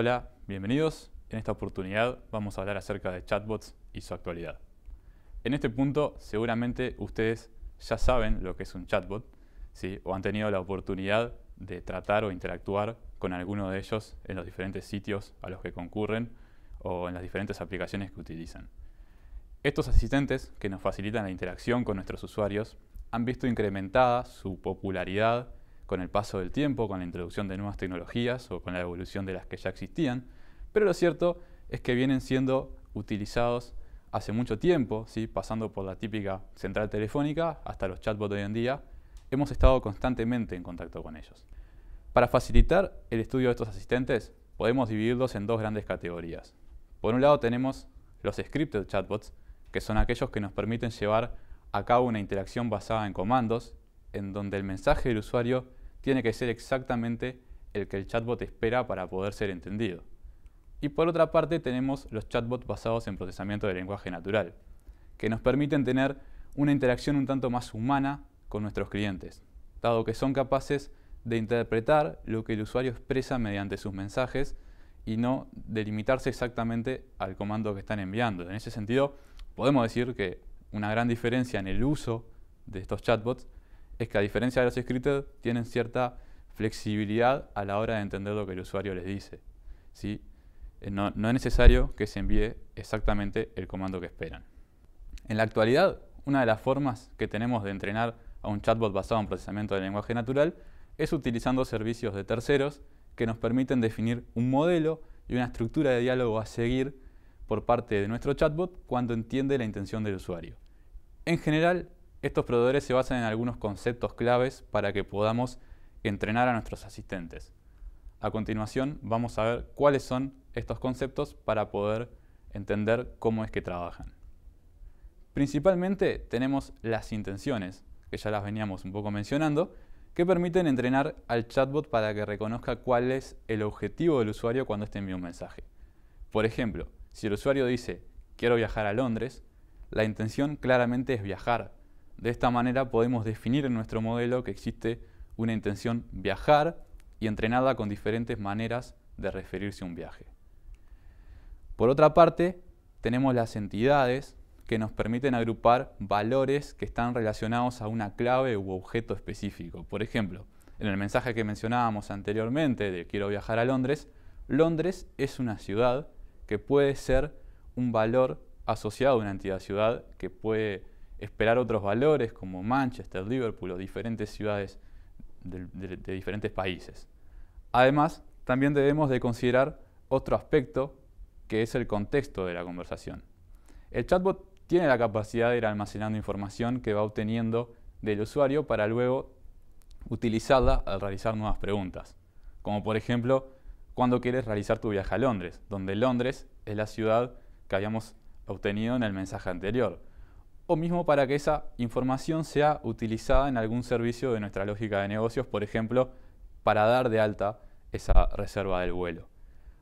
Hola, bienvenidos. En esta oportunidad vamos a hablar acerca de chatbots y su actualidad. En este punto seguramente ustedes ya saben lo que es un chatbot ¿sí? o han tenido la oportunidad de tratar o interactuar con alguno de ellos en los diferentes sitios a los que concurren o en las diferentes aplicaciones que utilizan. Estos asistentes que nos facilitan la interacción con nuestros usuarios han visto incrementada su popularidad con el paso del tiempo, con la introducción de nuevas tecnologías o con la evolución de las que ya existían, pero lo cierto es que vienen siendo utilizados hace mucho tiempo, ¿sí? pasando por la típica central telefónica hasta los chatbots de hoy en día, hemos estado constantemente en contacto con ellos. Para facilitar el estudio de estos asistentes, podemos dividirlos en dos grandes categorías. Por un lado tenemos los scripted chatbots, que son aquellos que nos permiten llevar a cabo una interacción basada en comandos, en donde el mensaje del usuario tiene que ser exactamente el que el chatbot espera para poder ser entendido. Y por otra parte tenemos los chatbots basados en procesamiento de lenguaje natural, que nos permiten tener una interacción un tanto más humana con nuestros clientes, dado que son capaces de interpretar lo que el usuario expresa mediante sus mensajes y no delimitarse exactamente al comando que están enviando. En ese sentido, podemos decir que una gran diferencia en el uso de estos chatbots es que a diferencia de los scripted, tienen cierta flexibilidad a la hora de entender lo que el usuario les dice. ¿sí? Eh, no, es necesario que se envíe exactamente el comando que esperan. En la actualidad, una de las formas que tenemos de entrenar a un chatbot basado en procesamiento de lenguaje natural es utilizando servicios de terceros que nos permiten definir un modelo y una estructura de diálogo a seguir por parte de nuestro chatbot cuando entiende la intención del usuario. En general, estos proveedores se basan en algunos conceptos claves para que podamos entrenar a nuestros asistentes. A continuación vamos a ver cuáles son estos conceptos para poder entender cómo es que trabajan. Principalmente tenemos las intenciones, que ya las veníamos un poco mencionando, que permiten entrenar al chatbot para que reconozca cuál es el objetivo del usuario cuando éste envía un mensaje. Por ejemplo, si el usuario dice, quiero viajar a Londres, la intención claramente es viajar de esta manera podemos definir en nuestro modelo que existe una intención viajar y entrenada con diferentes maneras de referirse a un viaje. Por otra parte, tenemos las entidades que nos permiten agrupar valores que están relacionados a una clave u objeto específico. Por ejemplo, en el mensaje que mencionábamos anteriormente de quiero viajar a Londres, Londres es una ciudad que puede ser un valor asociado a una entidad ciudad que puede esperar otros valores como Manchester, Liverpool o diferentes ciudades de, diferentes países. Además, también debemos de considerar otro aspecto que es el contexto de la conversación. El chatbot tiene la capacidad de ir almacenando información que va obteniendo del usuario para luego utilizarla al realizar nuevas preguntas, como por ejemplo, ¿cuándo quieres realizar tu viaje a Londres? Donde Londres es la ciudad que habíamos obtenido en el mensaje anterior o mismo para que esa información sea utilizada en algún servicio de nuestra lógica de negocios, por ejemplo, para dar de alta esa reserva del vuelo.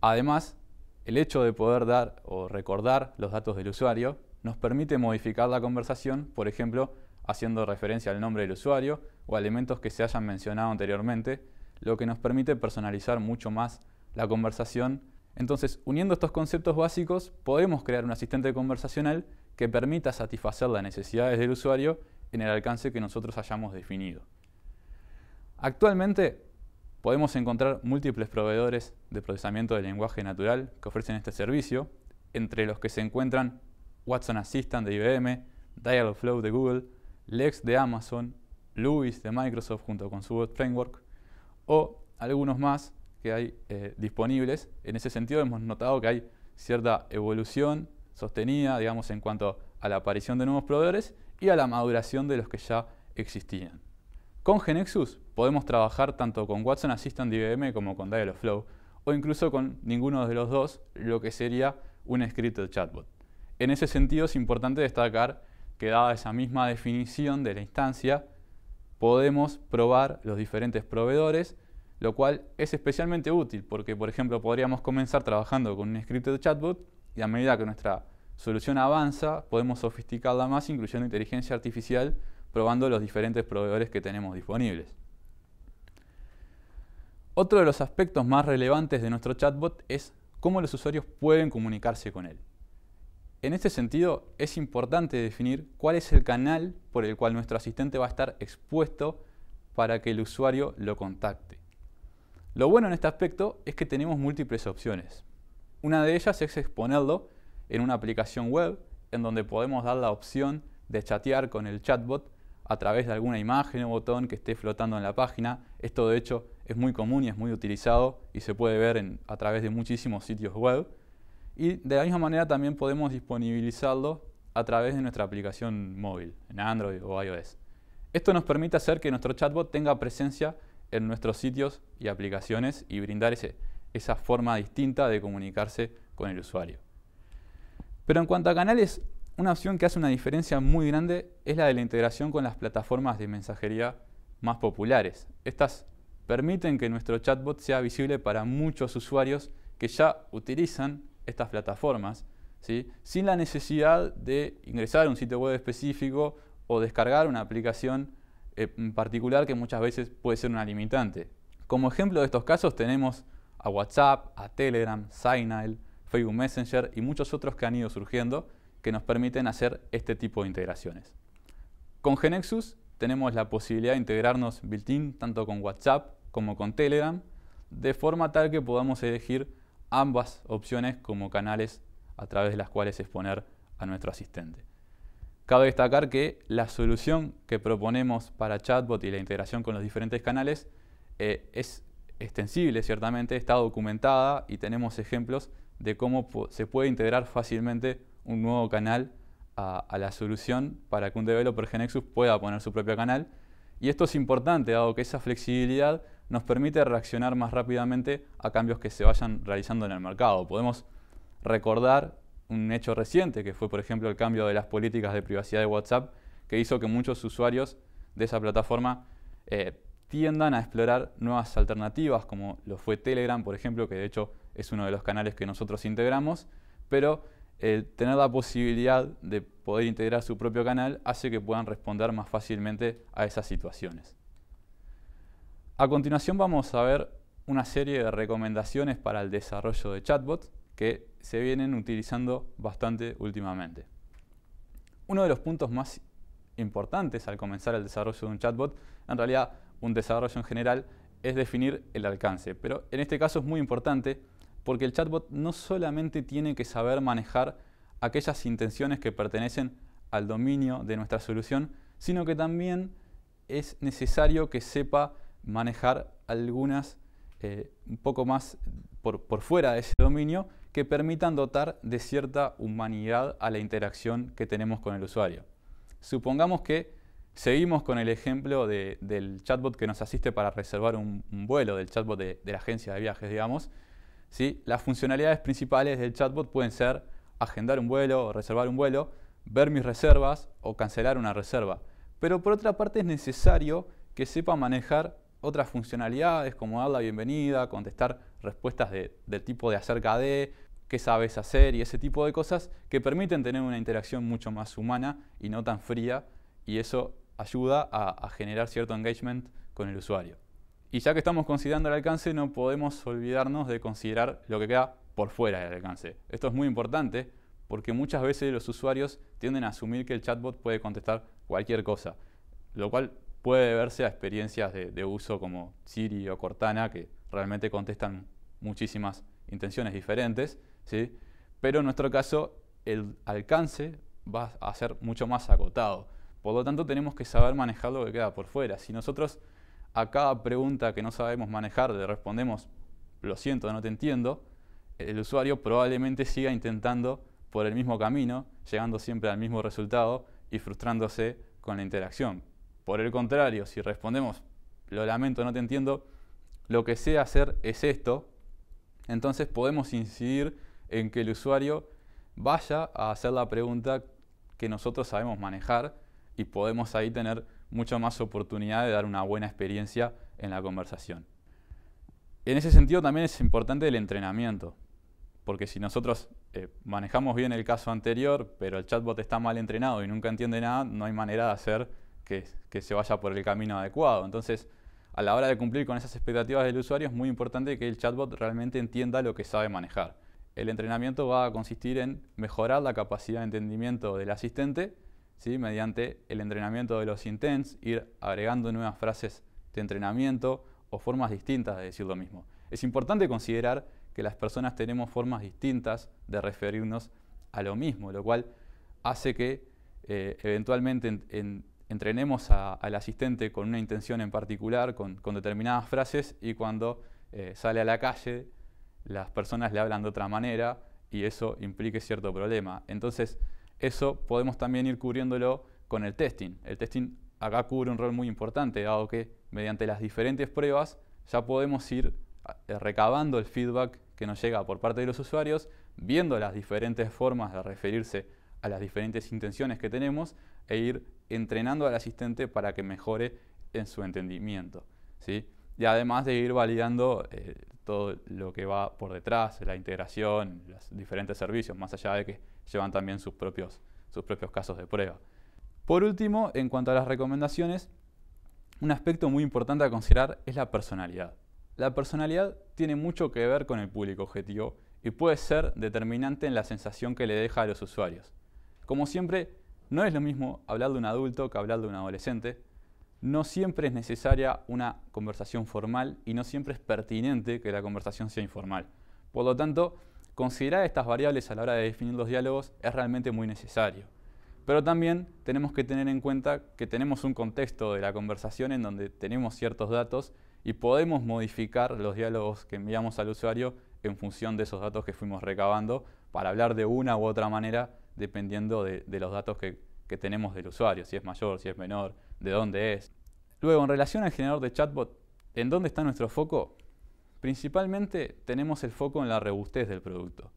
Además, el hecho de poder dar o recordar los datos del usuario nos permite modificar la conversación, por ejemplo, haciendo referencia al nombre del usuario o a elementos que se hayan mencionado anteriormente, lo que nos permite personalizar mucho más la conversación. Entonces, uniendo estos conceptos básicos, podemos crear un asistente conversacional que permita satisfacer las necesidades del usuario en el alcance que nosotros hayamos definido. Actualmente podemos encontrar múltiples proveedores de procesamiento de lenguaje natural que ofrecen este servicio, entre los que se encuentran Watson Assistant de IBM, Dialogflow de Google, Lex de Amazon, Louis de Microsoft junto con su Word Framework, o algunos más que hay eh, disponibles. En ese sentido hemos notado que hay cierta evolución sostenida, digamos, en cuanto a la aparición de nuevos proveedores y a la maduración de los que ya existían. Con Genexus podemos trabajar tanto con Watson Assistant IBM como con Dialogflow, o incluso con ninguno de los dos, lo que sería un script de chatbot. En ese sentido es importante destacar que dada esa misma definición de la instancia, podemos probar los diferentes proveedores, lo cual es especialmente útil porque, por ejemplo, podríamos comenzar trabajando con un script de chatbot y a medida que nuestra solución avanza, podemos sofisticarla más incluyendo inteligencia artificial, probando los diferentes proveedores que tenemos disponibles. Otro de los aspectos más relevantes de nuestro chatbot es cómo los usuarios pueden comunicarse con él. En este sentido, es importante definir cuál es el canal por el cual nuestro asistente va a estar expuesto para que el usuario lo contacte. Lo bueno en este aspecto es que tenemos múltiples opciones. Una de ellas es exponerlo en una aplicación web en donde podemos dar la opción de chatear con el chatbot a través de alguna imagen o botón que esté flotando en la página. Esto de hecho es muy común y es muy utilizado y se puede ver a través de muchísimos sitios web. Y de la misma manera también podemos disponibilizarlo a través de nuestra aplicación móvil, en Android o iOS. Esto nos permite hacer que nuestro chatbot tenga presencia en nuestros sitios y aplicaciones y brindar ese, esa forma distinta de comunicarse con el usuario. Pero en cuanto a canales, una opción que hace una diferencia muy grande es la de la integración con las plataformas de mensajería más populares. Estas permiten que nuestro chatbot sea visible para muchos usuarios que ya utilizan estas plataformas, sin la necesidad de ingresar a un sitio web específico o descargar una aplicación eh, en particular que muchas veces puede ser una limitante. Como ejemplo de estos casos tenemos a WhatsApp, a Telegram, Signal, Facebook Messenger y muchos otros que han ido surgiendo que nos permiten hacer este tipo de integraciones. Con Genexus tenemos la posibilidad de integrarnos built-in tanto con WhatsApp como con Telegram, de forma tal que podamos elegir ambas opciones como canales a través de las cuales exponer a nuestro asistente. Cabe destacar que la solución que proponemos para chatbot y la integración con los diferentes canales eh, es extensible, ciertamente, está documentada y tenemos ejemplos de cómo se puede integrar fácilmente un nuevo canal a, la solución para que un developer Genexus pueda poner su propio canal. Y esto es importante, dado que esa flexibilidad nos permite reaccionar más rápidamente a cambios que se vayan realizando en el mercado. Podemos recordar un hecho reciente, que fue, por ejemplo, el cambio de las políticas de privacidad de WhatsApp, que hizo que muchos usuarios de esa plataforma eh, tiendan a explorar nuevas alternativas, como lo fue Telegram, por ejemplo, que de hecho es uno de los canales que nosotros integramos, pero el tener la posibilidad de poder integrar su propio canal hace que puedan responder más fácilmente a esas situaciones. A continuación vamos a ver una serie de recomendaciones para el desarrollo de chatbots que se vienen utilizando bastante últimamente. Uno de los puntos más importantes al comenzar el desarrollo de un chatbot, en realidad un desarrollo en general, es definir el alcance. Pero en este caso es muy importante porque el chatbot no solamente tiene que saber manejar aquellas intenciones que pertenecen al dominio de nuestra solución, sino que también es necesario que sepa manejar algunas eh, un poco más por, por fuera de ese dominio que permitan dotar de cierta humanidad a la interacción que tenemos con el usuario. Supongamos que Seguimos con el ejemplo del chatbot que nos asiste para reservar un, vuelo, del chatbot de, la agencia de viajes, digamos. ¿Sí? Las funcionalidades principales del chatbot pueden ser agendar un vuelo, reservar un vuelo, ver mis reservas o cancelar una reserva. Pero por otra parte es necesario que sepa manejar otras funcionalidades como dar la bienvenida, contestar respuestas del tipo de acerca de, qué sabes hacer y ese tipo de cosas que permiten tener una interacción mucho más humana y no tan fría y eso ayuda a, generar cierto engagement con el usuario. Y ya que estamos considerando el alcance, no podemos olvidarnos de considerar lo que queda por fuera del alcance. Esto es muy importante porque muchas veces los usuarios tienden a asumir que el chatbot puede contestar cualquier cosa, lo cual puede deberse a experiencias de, uso como Siri o Cortana, que realmente contestan muchísimas intenciones diferentes, ¿sí? pero en nuestro caso el alcance va a ser mucho más acotado. Por lo tanto, tenemos que saber manejar lo que queda por fuera. Si nosotros a cada pregunta que no sabemos manejar le respondemos, lo siento, no te entiendo, el usuario probablemente siga intentando por el mismo camino, llegando siempre al mismo resultado y frustrándose con la interacción. Por el contrario, si respondemos, lo lamento, no te entiendo, lo que sé hacer es esto, entonces podemos incidir en que el usuario vaya a hacer la pregunta que nosotros sabemos manejar y podemos ahí tener mucha más oportunidad de dar una buena experiencia en la conversación. En ese sentido también es importante el entrenamiento, porque si nosotros eh, manejamos bien el caso anterior, pero el chatbot está mal entrenado y nunca entiende nada, no hay manera de hacer que se vaya por el camino adecuado. Entonces, a la hora de cumplir con esas expectativas del usuario es muy importante que el chatbot realmente entienda lo que sabe manejar. El entrenamiento va a consistir en mejorar la capacidad de entendimiento del asistente mediante el entrenamiento de los intents, ir agregando nuevas frases de entrenamiento o formas distintas de decir lo mismo. Es importante considerar que las personas tenemos formas distintas de referirnos a lo mismo, lo cual hace que eh, eventualmente entrenemos al asistente con una intención en particular, con, determinadas frases, y cuando eh, sale a la calle, las personas le hablan de otra manera y eso implique cierto problema. Entonces, eso podemos también ir cubriéndolo con el testing. El testing acá cubre un rol muy importante, dado que mediante las diferentes pruebas ya podemos ir eh, recabando el feedback que nos llega por parte de los usuarios, viendo las diferentes formas de referirse a las diferentes intenciones que tenemos e ir entrenando al asistente para que mejore en su entendimiento. ¿sí? y además de ir validando eh, todo lo que va por detrás, la integración, los diferentes servicios, más allá de que llevan también sus sus propios casos de prueba. Por último, en cuanto a las recomendaciones, un aspecto muy importante a considerar es la personalidad. La personalidad tiene mucho que ver con el público objetivo y puede ser determinante en la sensación que le deja a los usuarios. Como siempre, no es lo mismo hablar de un adulto que hablar de un adolescente, no siempre es necesaria una conversación formal y no siempre es pertinente que la conversación sea informal. Por lo tanto, considerar estas variables a la hora de definir los diálogos es realmente muy necesario. Pero también tenemos que tener en cuenta que tenemos un contexto de la conversación en donde tenemos ciertos datos y podemos modificar los diálogos que enviamos al usuario en función de esos datos que fuimos recabando para hablar de una u otra manera dependiendo de, los datos que tenemos del usuario, si es mayor, si es menor, de dónde es. Luego, en relación al generador de chatbot, ¿en dónde está nuestro foco? Principalmente tenemos el foco en la robustez del producto.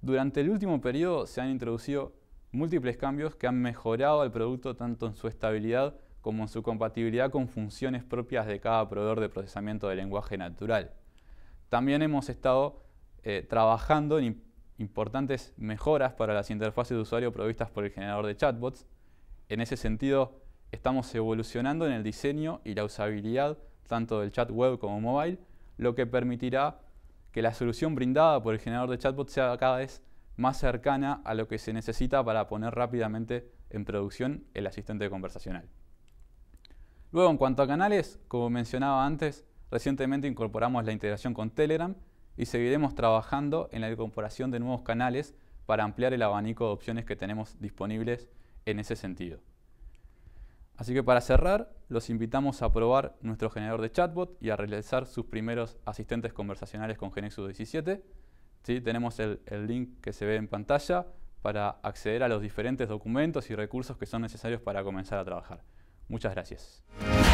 Durante el último periodo se han introducido múltiples cambios que han mejorado el producto tanto en su estabilidad como en su compatibilidad con funciones propias de cada proveedor de procesamiento de lenguaje natural. También hemos estado eh, trabajando en importantes mejoras para las interfaces de usuario provistas por el generador de chatbots. En ese sentido, estamos evolucionando en el diseño y la usabilidad tanto del chat web como mobile, lo que permitirá que la solución brindada por el generador de chatbot sea cada vez más cercana a lo que se necesita para poner rápidamente en producción el asistente conversacional. Luego, en cuanto a canales, como mencionaba antes, recientemente incorporamos la integración con Telegram y seguiremos trabajando en la incorporación de nuevos canales para ampliar el abanico de opciones que tenemos disponibles en ese sentido. Así que para cerrar, los invitamos a probar nuestro generador de chatbot y a realizar sus primeros asistentes conversacionales con Genexus 17. ¿Sí? Tenemos el link que se ve en pantalla para acceder a los diferentes documentos y recursos que son necesarios para comenzar a trabajar. Muchas gracias.